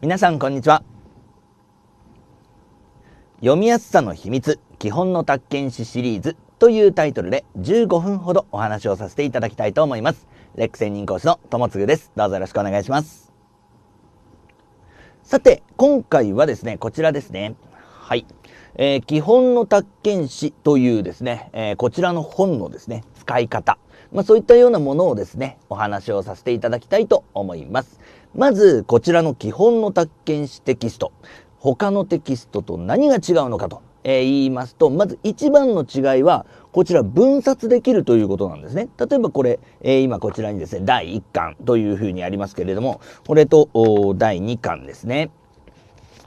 皆さんこんにちは読みやすさの秘密基本の宅建史シリーズというタイトルで15分ほどお話をさせていただきたいと思いますレック専任講師の友もですどうぞよろしくお願いしますさて今回はですねこちらですねはいえー、基本の宅建史というですね、えー、こちらの本のですね、使い方まあ、そういったようなものをですね、お話をさせていただきたいと思います。まず、こちらの基本の宅建士テキスト。他のテキストと何が違うのかと、えー、言いますと、まず一番の違いは、こちら分冊できるということなんですね。例えばこれ、えー、今こちらにですね、第1巻というふうにありますけれども、これと第2巻ですね。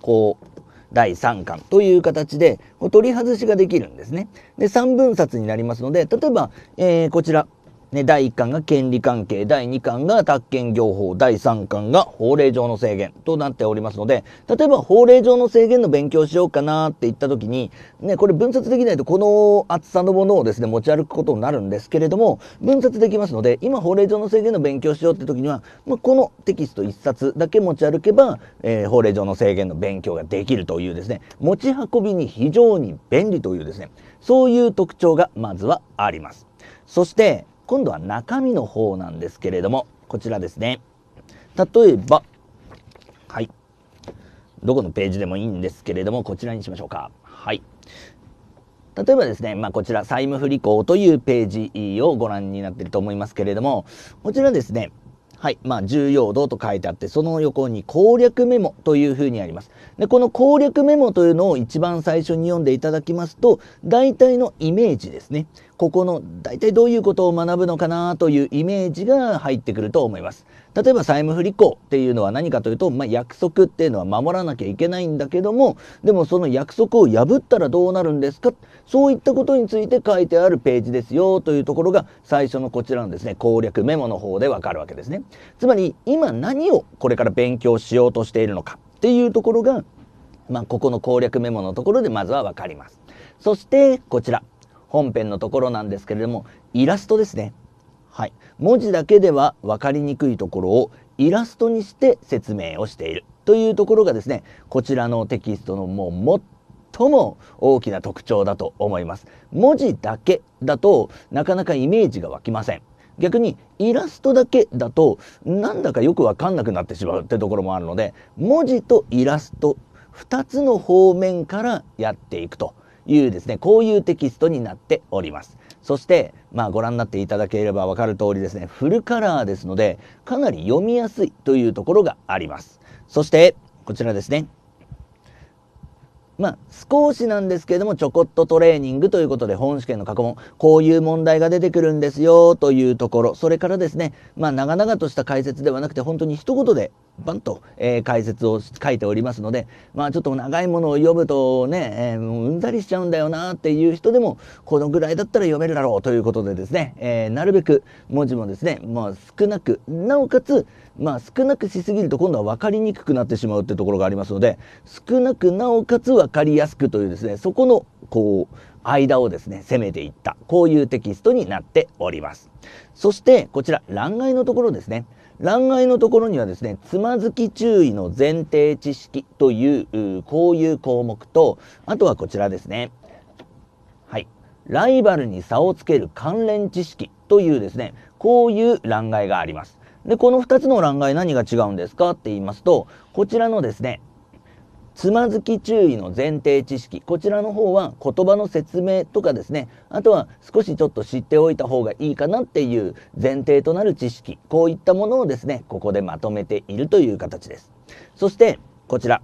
こう、第3巻という形で取り外しができるんですね。で、3分冊になりますので、例えば、えー、こちら、ね、第1巻が権利関係、第2巻が宅建業法、第3巻が法令上の制限となっておりますので、例えば法令上の制限の勉強しようかなって言った時に、ね、これ分割できないとこの厚さのものをですね、持ち歩くことになるんですけれども、分割できますので、今法令上の制限の勉強しようって時には、まあ、このテキスト1冊だけ持ち歩けば、えー、法令上の制限の勉強ができるというですね、持ち運びに非常に便利というですね、そういう特徴がまずはあります。そして、今度は中身の方なんですけれども、こちらですね。例えば、はい。どこのページでもいいんですけれども、こちらにしましょうか。はい。例えばですね、まあ、こちら、債務不履行というページをご覧になっていると思いますけれども、こちらですね、はい。まあ、重要度と書いてあって、その横に攻略メモというふうにあります。で、この攻略メモというのを一番最初に読んでいただきますと、大体のイメージですね。ここの大体どういうことを学ぶのかなというイメージが入ってくると思います。例えば債務不履行っていうのは何かというと、まあ、約束っていうのは守らなきゃいけないんだけどもでもその約束を破ったらどうなるんですかそういったことについて書いてあるページですよというところが最初のこちらのですね攻略メモの方でわかるわけですね。つまり今何をこれから勉強しようとしているのかっていうところが、まあ、ここの攻略メモのところでまずは分かります。そしてこちら本編のところなんですけれども、イラストですね。はい。文字だけでは分かりにくいところをイラストにして説明をしているというところがですね、こちらのテキストのもう最も大きな特徴だと思います。文字だけだとなかなかイメージが湧きません。逆にイラストだけだとなんだかよくわかんなくなってしまうってところもあるので文字とイラスト2つの方面からやっていくというですね、こういうテキストになっております。そして、まあご覧になっていただければわかる通りですね、フルカラーですので、かなり読みやすいというところがあります。そして、こちらですね。まあ、少しなんですけれども、ちょこっとトレーニングということで、本試験の過去問、こういう問題が出てくるんですよというところ、それからですね、まあ、長々とした解説ではなくて、本当に一言でバンと、えー、解説を書いておりますので、まあちょっと長いものを読むとね、えー、もううんざりしちゃうんだよなっていう人でも、このぐらいだったら読めるだろうということでですね、えー、なるべく文字もですね、まあ少なく、なおかつ、まあ少なくしすぎると今度は分かりにくくなってしまうってところがありますので、少なくなおかつ分かりやすくというですね、そこの、こう、間をですね、攻めていった、こういうテキストになっております。そして、こちら、欄外のところですね。欄外のところにはですね、つまずき注意の前提知識という、こういう項目と、あとはこちらですね。はい。ライバルに差をつける関連知識というですね、こういう欄外があります。で、この2つの欄外何が違うんですかって言いますと、こちらのですね、つまずき注意の前提知識こちらの方は言葉の説明とかですねあとは少しちょっと知っておいた方がいいかなっていう前提となる知識こういったものをですねここでまとめているという形ですそしてこちら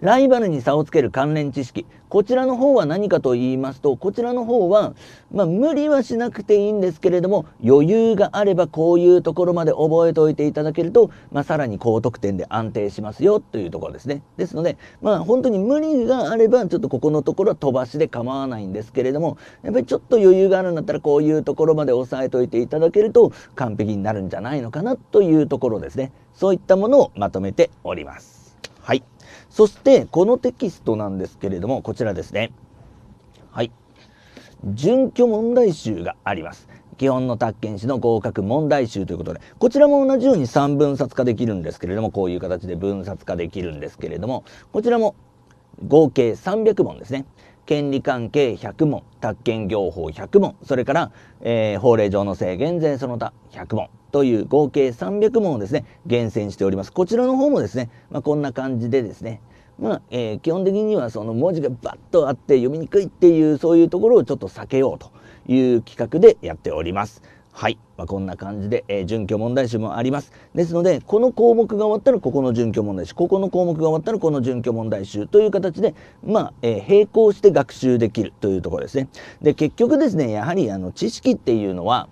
ライバルに差をつける関連知識。こちらの方は何かと言いますと、こちらの方は、まあ、無理はしなくていいんですけれども、余裕があればこういうところまで覚えておいていただけると、まあ、さらに高得点で安定しますよというところですね。ですので、まあ、本当に無理があれば、ちょっとここのところは飛ばしで構わないんですけれども、やっぱりちょっと余裕があるんだったら、こういうところまで押さえておいていただけると完璧になるんじゃないのかなというところですね。そういったものをまとめております。そして、このテキストなんですけれども、こちらですね。はい。準拠問題集があります。基本の宅建士の合格問題集ということで、こちらも同じように3分割化できるんですけれども、こういう形で分割化できるんですけれども、こちらも合計300問ですね。権利関係100問、宅建業法100問、それから、えー、法令上の制限税その他100問という合計300問をですね、厳選しております。こちらの方もですね、まあ、こんな感じでですね、まあ、えー、基本的にはその文字がバッとあって読みにくいっていうそういうところをちょっと避けようという企画でやっております。はい。まあ、こんな感じで、えー、準拠問題集もあります。ですので、この項目が終わったらここの準拠問題集、ここの項目が終わったらこの準拠問題集という形で、まあ、えー、並行して学習できるというところですね。で、結局ですね、やはりあの知識っていうのは、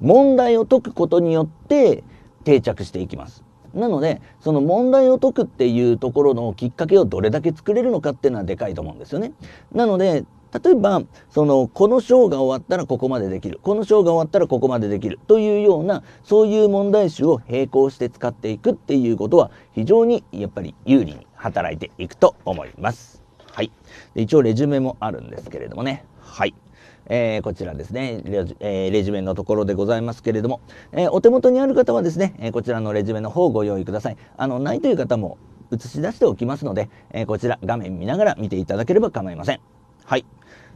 問題を解くことによって定着していきます。なのでその問題を解くっていうところのきっかけをどれだけ作れるのかっていうのはでかいと思うんですよね。なので例えばそのこの章が終わったらここまでできるこの章が終わったらここまでできるというようなそういう問題集を並行して使っていくっていうことは非常にやっぱり有利に働いていくと思います。はい、一応レジュメもあるんですけれどもねはい。えー、こちらですねレジ,、えー、レジュメのところでございますけれども、えー、お手元にある方はですね、えこちらのレジュメの方をご用意くださいあのないという方も映し出しておきますので、えこちら画面見ながら見ていただければ構いませんはい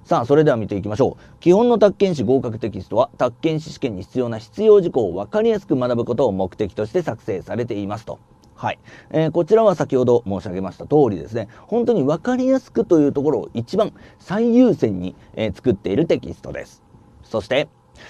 さあ、それでは見ていきましょう。基本の宅建士合格テキストは、宅建士試験に必要な必要事項を分かりやすく学ぶことを目的として作成されていますと。はい。えー、こちらは先ほど申し上げました通りですね、本当に分かりやすくというところを一番最優先に、えー、作っているテキストです。そして、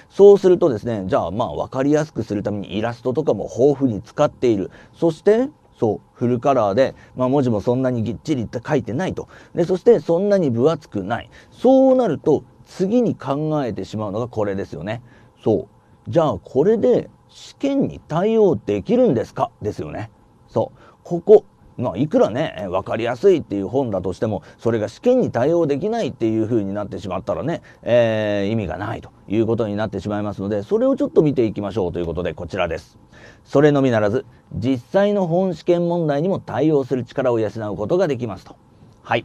そうするとですね、じゃあまあ分かりやすくするためにイラストとかも豊富に使っている。そして、そう、フルカラーで、まあ、文字もそんなにぎっちりっ書いてないと。で、そしてそんなに分厚くない。そうなると、次に考えてしまうのがこれですよね。そう。じゃあこれで試験に対応できるんですかですよね。そう。ここ。まあ、いくらね、わかりやすいっていう本だとしても、それが試験に対応できないっていう風になってしまったらね、えー、意味がないということになってしまいますので、それをちょっと見ていきましょうということで、こちらです。それのみならず、実際の本試験問題にも対応する力を養うことができますと。はい。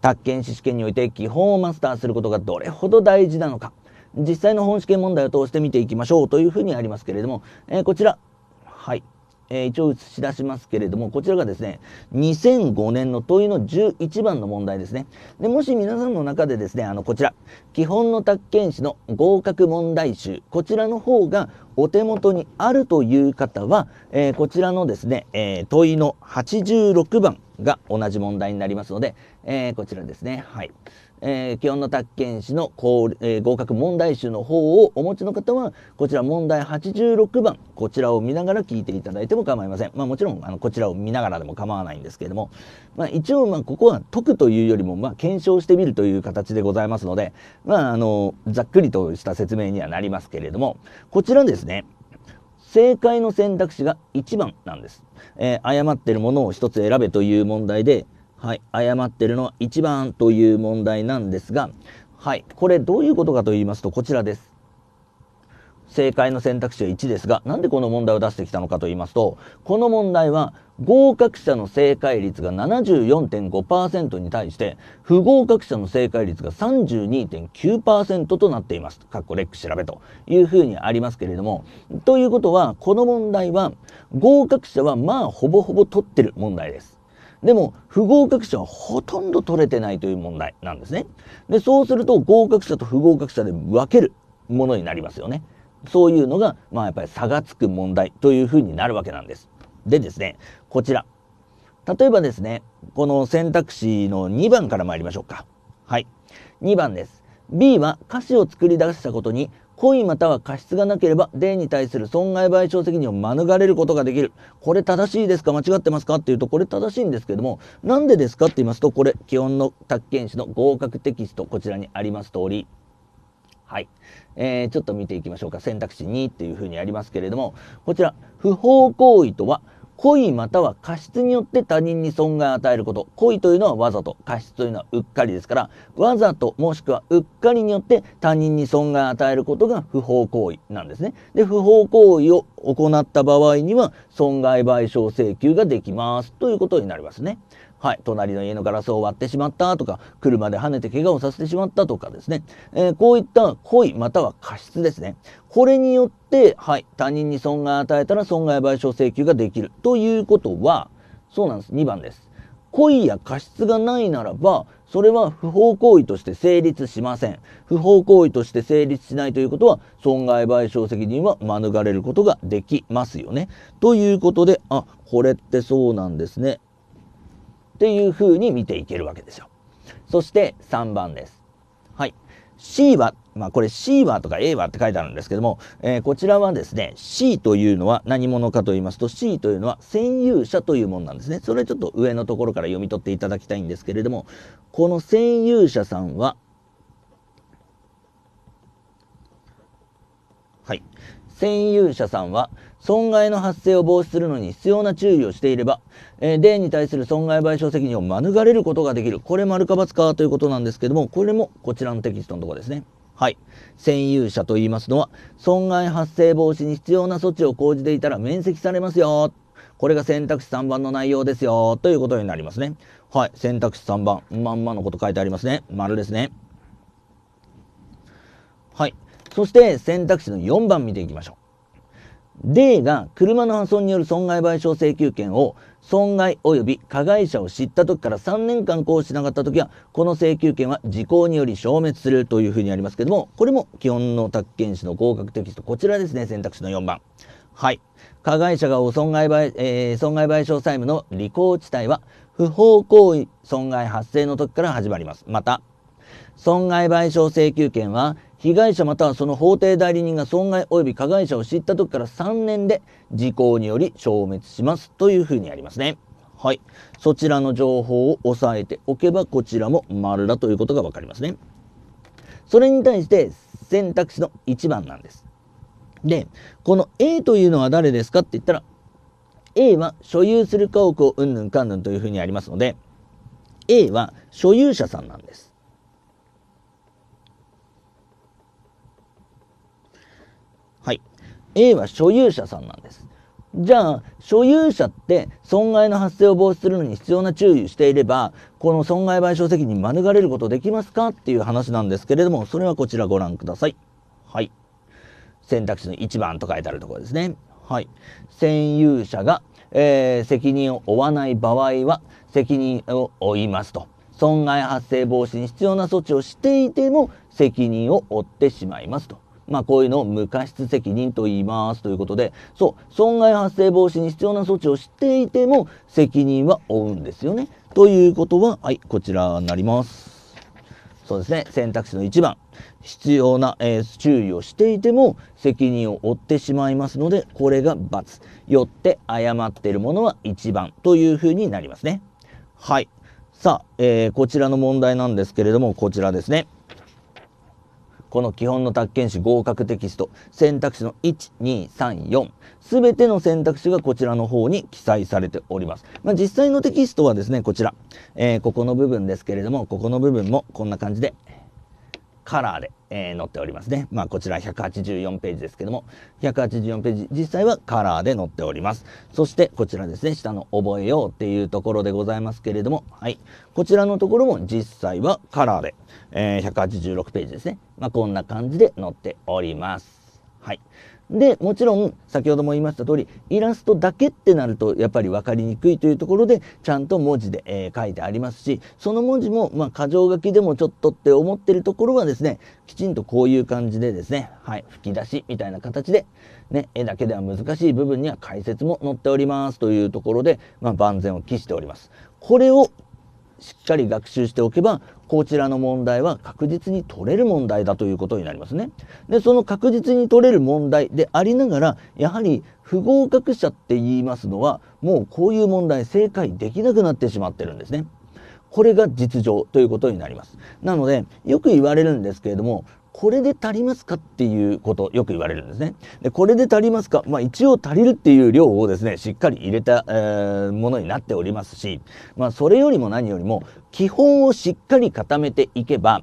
宅建士試験において基本をマスターすることがどれほど大事なのか、実際の本試験問題を通して見ていきましょうという風にありますけれども、えー、こちら。はい。え一応映し出しますけれども、こちらがですね、2005年の問いの11番の問題ですね。で、もし皆さんの中でですね、あの、こちら、基本の宅建士の合格問題集、こちらの方がお手元にあるという方は、えー、こちらのですね、えー、問いの86番が同じ問題になりますので、えこちらですね。はい。えー、基本の宅建士の、えー、合格問題集の方をお持ちの方は、こちら問題86番、こちらを見ながら聞いていただいても構いません。まあもちろん、あの、こちらを見ながらでも構わないんですけれども、まあ一応、まあここは解くというよりも、まあ検証してみるという形でございますので、まああの、ざっくりとした説明にはなりますけれども、こちらですね、正解の選択肢が1番なんです。えー、誤っているものを1つ選べという問題で、はい、誤ってるのは1番という問題なんですが、はい、これどういうことかと言いますと、こちらです。正解の選択肢は1ですが、なんでこの問題を出してきたのかと言いますと、この問題は合格者の正解率が74.5%に対して、不合格者の正解率が32.9%となっています。カッコレック調べというふうにありますけれども、ということは、この問題は合格者はまあほぼほぼ取ってる問題です。でも不合格者はほとんど取れてないという問題なんですね。で、そうすると合格者と不合格者で分けるものになりますよね。そういうのが、まあやっぱり差がつく問題というふうになるわけなんです。でですね、こちら。例えばですね、この選択肢の2番から参りましょうか。はい。2番です。B は歌詞を作り出したことに故意または過失がなければ、例に対する損害賠償責任を免れることができる。これ正しいですか間違ってますかっていうと、これ正しいんですけども、なんでですかって言いますと、これ、基本の宅建士の合格テキスト、こちらにあります通り、はい。えー、ちょっと見ていきましょうか。選択肢2っていうふうにありますけれども、こちら、不法行為とは、故意または過失によって他人に損害を与えること。故意というのはわざと、過失というのはうっかりですから、わざともしくはうっかりによって他人に損害を与えることが不法行為なんですね。で、不法行為を行った場合には損害賠償請求ができますということになりますね。はい、隣の家のガラスを割ってしまったとか、車で跳ねて怪我をさせてしまったとかですね、えー、こういった故意または過失ですね。これによって、はい、他人に損害を与えたら損害賠償請求ができる。ということは、そうなんです。2番です。故意や過失がないならば、それは不法行為として成立しません。不法行為として成立しないということは、損害賠償責任は免れることができますよね。ということで、あ、これってそうなんですね。っていうふうに見ていけるわけですよ。そして3番です。はい。C は、まあこれ C はとか A はって書いてあるんですけども、えー、こちらはですね、C というのは何者かと言いますと、C というのは占有者というものなんですね。それちょっと上のところから読み取っていただきたいんですけれども、この占有者さんははい。占有者さんは、損害の発生を防止するのに必要な注意をしていれば、えー、例に対する損害賠償責任を免れることができる。これ丸か×かということなんですけども、これもこちらのテキストのところですね。はい。占有者と言いますのは、損害発生防止に必要な措置を講じていたら免責されますよ。これが選択肢3番の内容ですよ。ということになりますね。はい。選択肢3番。まんまのこと書いてありますね。丸ですね。はい。そして選択肢の4番見ていきましょう。D が車の破損による損害賠償請求権を損害及び加害者を知った時から3年間行使しなかった時は、この請求権は時効により消滅するというふうにありますけども、これも基本の宅建士の合格テキスト、こちらですね、選択肢の4番。はい。加害者が損害賠、えー、損害賠償債務の履行地帯は、不法行為損害発生の時から始まります。また、損害賠償請求権は被害者またはその法定代理人が損害及び加害者を知った時から3年で時効により消滅しますというふうにありますね。はい。そちらの情報を押さえておけば、こちらも丸だということがわかりますね。それに対して選択肢の1番なんです。で、この A というのは誰ですかって言ったら、A は所有する家屋をうんぬんかんぬんというふうにありますので、A は所有者さんなんです。A は所有者さんなんです。じゃあ、所有者って損害の発生を防止するのに必要な注意をしていれば、この損害賠償責任免れることできますかっていう話なんですけれども、それはこちらご覧ください。はい。選択肢の1番と書いてあるところですね。はい。占有者が、えー、責任を負わない場合は、責任を負いますと。損害発生防止に必要な措置をしていても、責任を負ってしまいますと。まあ、こういうのを無過失責任と言いますということで、そう、損害発生防止に必要な措置をしていても責任は負うんですよね。ということは、はい、こちらになります。そうですね。選択肢の1番。必要な、えー、注意をしていても責任を負ってしまいますので、これが×。よって誤っているものは1番というふうになりますね。はい。さあ、えー、こちらの問題なんですけれども、こちらですね。この基本の宅建士合格テキスト選択肢の1234全ての選択肢がこちらの方に記載されております、まあ、実際のテキストはですねこちら、えー、ここの部分ですけれどもここの部分もこんな感じでカラーで、えー、載っておりますね。まあ、こちら184ページですけども、184ページ、実際はカラーで載っております。そして、こちらですね、下の覚えようっていうところでございますけれども、はい。こちらのところも実際はカラーで、えー、186ページですね。まあ、こんな感じで載っております。はい。で、もちろん、先ほども言いました通り、イラストだけってなると、やっぱり分かりにくいというところで、ちゃんと文字で、えー、書いてありますし、その文字も、まあ、箇条書きでもちょっとって思ってるところはですね、きちんとこういう感じでですね、はい、吹き出しみたいな形で、ね、絵だけでは難しい部分には解説も載っておりますというところで、まあ、万全を期しております。これをしっかり学習しておけばこちらの問題は確実に取れる問題だということになりますね。でその確実に取れる問題でありながらやはり不合格者って言いますのはもうこういう問題正解できなくなってしまってるんですね。これが実情ということになります。なのでよく言われるんですけれどもこれで足りますかっていうことよく言われるんですね。でこれで足りますか、まあ、一応足りるっていう量をですねしっかり入れた、えー、ものになっておりますし、まあ、それよりも何よりも基本をしっかり固めていけば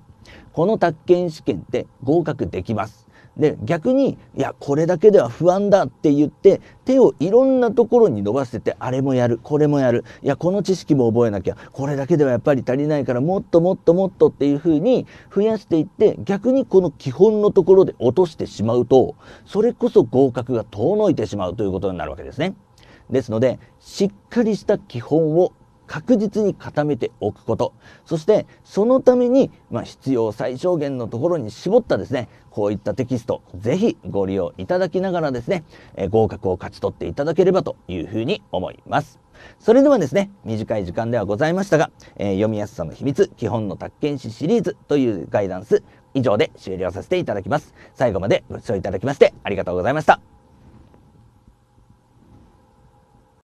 この宅建試験って合格できます。で逆にいやこれだけでは不安だって言って手をいろんなところに伸ばせてあれもやるこれもやるいやこの知識も覚えなきゃこれだけではやっぱり足りないからもっともっともっとっていうふうに増やしていって逆にこの基本のところで落としてしまうとそれこそ合格が遠のいてしまうということになるわけですね。ですのでしっかりした基本を確実に固めておくことそしてそのために、まあ、必要最小限のところに絞ったですねこういったテキスト是非ご利用いただきながらですね、え合格を勝ち取っていただければというふうに思います。それではですね、短い時間ではございましたが、えー、読みやすさの秘密、基本の宅建士シリーズというガイダンス、以上で終了させていただきます。最後までご視聴いただきましてありがとうございました。